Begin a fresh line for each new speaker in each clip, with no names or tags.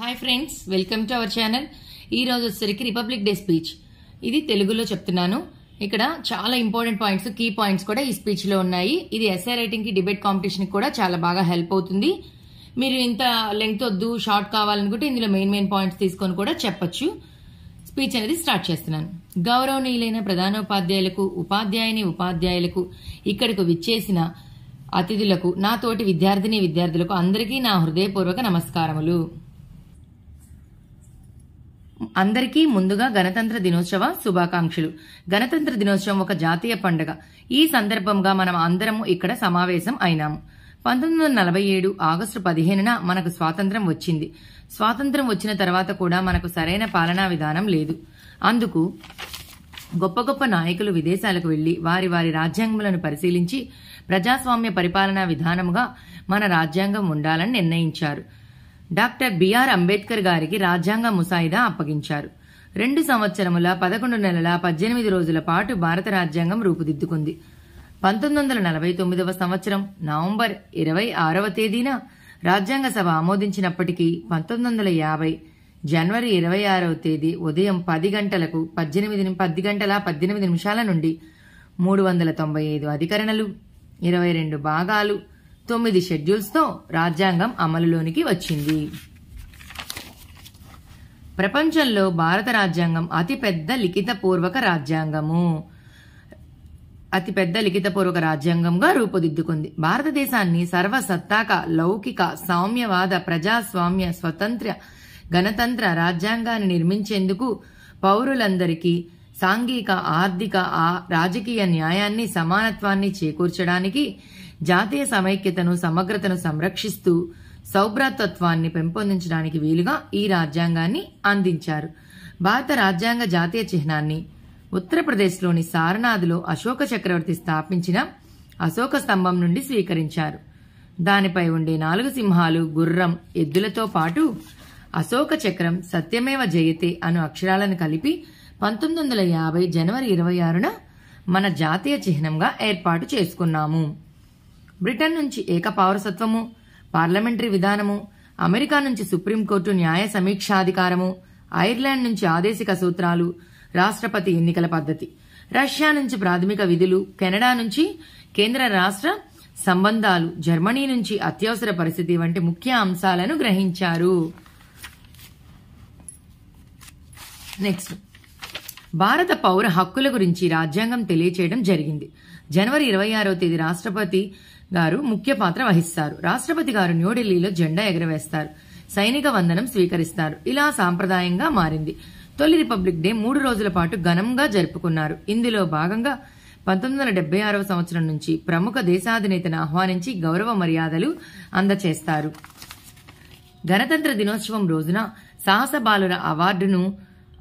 hi friends welcome to our channel ఈరోజు వచ్చేసరికి republic day speech ఇది తెలుగులో చెప్తున్నాను ఇక్కడ చాలా ఇంపార్టెంట్ పాయింట్స్ కీ పాయింట్స్ కూడా ఈ స్పీచ్లో ఉన్నాయి ఇది ఎస్ఐ రైటింగ్కి డిబేట్ కాంపిటీషన్కి కూడా చాలా బాగా హెల్ప్ అవుతుంది మీరు ఇంత లెంగ్త్ వద్దు షార్ట్ కావాలనుకుంటే ఇందులో మెయిన్ మెయిన్ పాయింట్స్ తీసుకొని కూడా చెప్పొచ్చు స్పీచ్ అనేది స్టార్ట్ చేస్తున్నాను గౌరవనీయులైన ప్రధానోపాధ్యాయులకు ఉపాధ్యాయుని ఉపాధ్యాయులకు ఇక్కడకు విచ్చేసిన అతిథులకు నా తోటి విద్యార్థిని విద్యార్థులకు అందరికీ నా హృదయపూర్వక నమస్కారములు అందరికీ ముందుగా గణతంత్ర దినోత్సవ శుభాకాంక్షలు గణతంత్ర దినోత్సవం ఒక జాతీయ పండుగ ఈ సందర్భంగా మనం అందరము ఇక్కడ సమావేశం అయినాము పంతొమ్మిది వందల నలభై ఏడు ఆగస్టు పదిహేనున మనకు స్వాతంత్రం వచ్చింది స్వాతంత్రం వచ్చిన తర్వాత కూడా మనకు సరైన పాలనా విధానం లేదు అందుకు గొప్ప గొప్ప నాయకులు విదేశాలకు వెళ్లి వారి వారి రాజ్యాంగములను పరిశీలించి ప్రజాస్వామ్య పరిపాలనా విధానముగా మన రాజ్యాంగం ఉండాలని నిర్ణయించారు డాక్టర్ బిఆర్ అంబేద్కర్ గారికి రాజ్యాంగ ముసాయిదా అప్పగించారు రెండు సంవత్సరముల పదకొండు నెలల పద్దెనిమిది రోజుల పాటు భారత రాజ్యాంగం రూపుదిద్దుకుంది పంతొమ్మిది వందల నలభై తొమ్మిదవ సంవత్సరం నవంబర్ ఇరవై ఆరవ తేదీన రాజ్యాంగ సభ ఆమోదించినప్పటికీ పంతొమ్మిది వందల యాభై జనవరి ఇరవై ఆరవ తేదీ ఉదయం పది గంటలకు పద్దెనిమిది పది గంటల పద్దెనిమిది నిమిషాల నుండి మూడు వందల తొంభై ఐదు అధికరణలు ఇరవై రెండు భాగాలు తొమ్మిది షెడ్యూల్స్తో రాజ్యాంగం అమలులోనికి వచ్చింది ప్రపంచంలో భారత రాజ్యాంగం అతిపెద్ద లిఖితపూర్వక రాజ్యాంగము అతిపెద్ద లిఖితపూర్వక రాజ్యాంగంగా రూపుదిద్దుకుంది భారతదేశాన్ని సర్వసత్తాక లౌకిక సామ్యవాద ప్రజాస్వామ్య స్వతంత్ర గణతంత్ర రాజ్యాంగాన్ని నిర్మించేందుకు పౌరులందరికీ సాంఘిక ఆర్థిక రాజకీయ న్యాయాన్ని సమానత్వాన్ని చేకూర్చడానికి జాతీయ సమైక్యతను సమగ్రతను సంరక్షిస్తూ సౌభ్రాతత్వాన్ని పెంపొందించడానికి వీలుగా ఈ రాజ్యాంగాన్ని అందించారు భారత రాజ్యాంగ జాతీయ చిహ్నాన్ని ఉత్తరప్రదేశ్లోని సారనాథ్లో అశోక చక్రవర్తి స్థాపించిన అశోక స్తంభం నుండి స్వీకరించారు దానిపై ఉండే నాలుగు సింహాలు గుర్రం ఎద్దులతో పాటు అశోక చక్రం సత్యమేవ జయతే అను అక్షరాలను కలిపి పంతొమ్మిది వందల యాభై జనవరి ఇరవై ఆరున మన జాతీయ చిహ్నంగా ఏర్పాటు చేసుకున్నాము బ్రిటన్ నుంచి ఏక పౌరసత్వము పార్లమెంటరీ విధానము అమెరికా నుంచి సుప్రీంకోర్టు న్యాయ సమీక్షాధికారము ఐర్లాండ్ నుంచి ఆదేశిక సూత్రాలు రాష్ట్రపతి ఎన్నికల పద్ధతి రష్యా నుంచి ప్రాథమిక విధులు కెనడా నుంచి కేంద్ర రాష్ట్ర సంబంధాలు జర్మనీ నుంచి అత్యవసర పరిస్థితి వంటి ముఖ్య అంశాలను గ్రహించారు నెక్స్ట్ భారత పౌర హక్కుల గురించి రాజ్యాంగం తెలియచేయడం జరిగింది జనవరి ఇరవై ఆరో తేదీ రాష్ట్రపతి గారు ముఖ్య పాత్ర వహిస్తారు రాష్ట్రపతి గారు న్యూఢిల్లీలో జెండా ఎగరవేస్తారు సైనిక వందనం స్వీకరిస్తారు ఇలా సాంప్రదాయంగా మారింది తొలి రిపబ్లిక్ డే మూడు రోజుల పాటు ఘనంగా జరుపుకున్నారు ఇందులో భాగంగా పంతొమ్మిది వందల డెబ్బై ఆరవ సంవత్సరం నుంచి ప్రముఖ దేశాధినేతను ఆహ్వానించి గౌరవ మర్యాదలు అందచేస్తారు గణతంత్ర దినోత్సవం రోజున సాహస బాలుర అవార్డును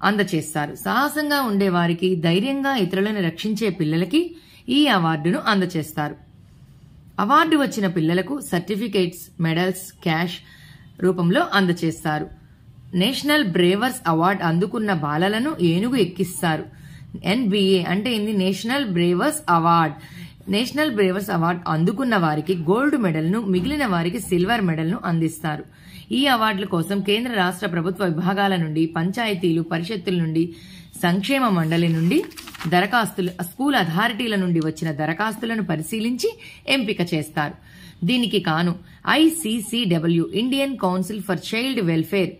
అందచేస్తారు సాహసంగా ఉండేవారికి ధైర్యంగా ఇతరులను రక్షించే పిల్లలకి ఈ అవార్డును అందచేస్తారు అవార్డు వచ్చిన పిల్లలకు సర్టిఫికేట్స్ మెడల్స్ క్యాష్ రూపంలో అందచేస్తారు నేషనల్ బ్రేవర్స్ అవార్డు అందుకున్న బాలలను ఏనుగు ఎక్కిస్తారు ఎన్బిఏ అంటే ఏంది national bravers award national bravers award అందుకున్న వారికి గోల్డ్ మెడల్ను మిగిలిన వారికి సిల్వర్ మెడల్ను అందిస్తారు ఈ అవార్డుల కోసం కేంద్ర రాష్ట్ర ప్రభుత్వ విభాగాల నుండి పంచాయతీలు పరిషత్తుల నుండి సంక్షేమ మండలి నుండి దరఖాస్తులు స్కూల్ అథారిటీల నుండి వచ్చిన దరఖాస్తులను పరిశీలించి ఎంపిక చేస్తారు దీనికి కాను ICCW Indian council for child welfare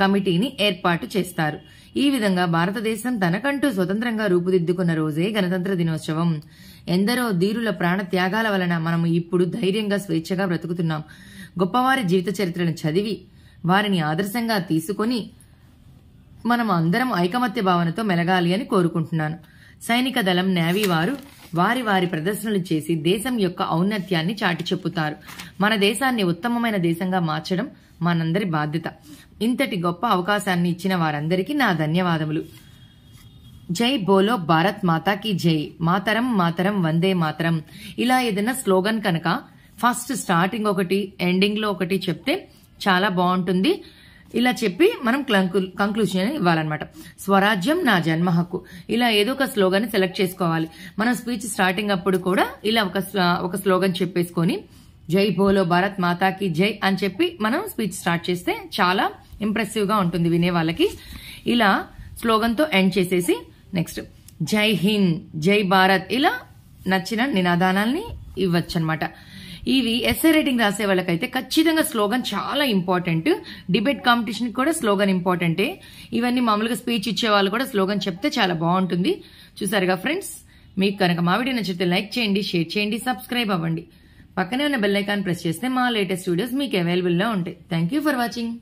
కమిటీని ఏర్పాటు చేస్తారు ఈ విధంగా భారతదేశం తనకంటూ స్వతంత్రంగా రూపుదిద్దుకున్న రోజే గణతంత్ర దినోత్సవం ఎందరో ధీరుల ప్రాణ త్యాగాల వలన మనం ఇప్పుడు ధైర్యంగా స్వేచ్ఛగా బ్రతుకుతున్నాం గొప్పవారి జీవిత చరిత్రను చదివి వారిని ఆదర్శంగా తీసుకొని మనం అందరం ఐకమత్య భావనతో మెలగాలి అని కోరుకుంటున్నాను సైనిక దళం నేవీ వారు వారి వారి ప్రదర్శనలు చేసి దేశం యొక్క ఔన్నత్యాన్ని చాటి చెప్పుతారు మన దేశాన్ని ఉత్తమమైన దేశంగా మార్చడం మనందరి బాధ్యత ఇంతటి గొప్ప అవకాశాన్ని ఇచ్చిన వారందరికీ నా ధన్యవాదములు జై బోలో భారత్ మాతాకి జై మాతరం మాతరం వందే మాతరం ఇలా ఏదైనా స్లోగన్ కనుక ఫస్ట్ స్టార్టింగ్ ఒకటి ఎండింగ్లో ఒకటి చెప్తే చాలా బాగుంటుంది ఇలా చెప్పి మనం కంక్లూషన్ ఇవ్వాలన్నమాట స్వరాజ్యం నా జన్మ హక్కు ఇలా ఏదో ఒక స్లోగాన్ని సెలెక్ట్ చేసుకోవాలి మనం స్పీచ్ స్టార్టింగ్ అప్పుడు కూడా ఇలా ఒక ఒక స్లోగన్ చెప్పేసుకొని జై బోలో భారత్ మాతాకి జై అని చెప్పి మనం స్పీచ్ స్టార్ట్ చేస్తే చాలా ఇంప్రెసివ్గా ఉంటుంది వినే వాళ్ళకి ఇలా తో ఎండ్ చేసేసి నెక్స్ట్ జై హింద్ జై భారత్ ఇలా నచ్చిన నినాదానాల్ని ఇవ్వచ్చు అనమాట ఇవి ఎస్ఏ రైటింగ్ రాసే వాళ్ళకైతే ఖచ్చితంగా స్లోగన్ చాలా ఇంపార్టెంట్ డిబేట్ కాంపిటీషన్ కూడా స్లోగన్ ఇంపార్టెంటే ఇవన్నీ మామూలుగా స్పీచ్ ఇచ్చే వాళ్ళు కూడా స్లోగన్ చెప్తే చాలా బాగుంటుంది చూసారుగా ఫ్రెండ్స్ మీకు కనుక మా వీడియో నచ్చితే లైక్ చేయండి షేర్ చేయండి సబ్స్క్రైబ్ అవ్వండి పక్కనే ఉన్న బెల్లైకాన్ ఐకాన్ ప్రెస్ చేస్తే మా లేటెస్ట్ వీడియోస్ మీకు అవైలబుల్లో ఉంటాయి థ్యాంక్ ఫర్ వాచింగ్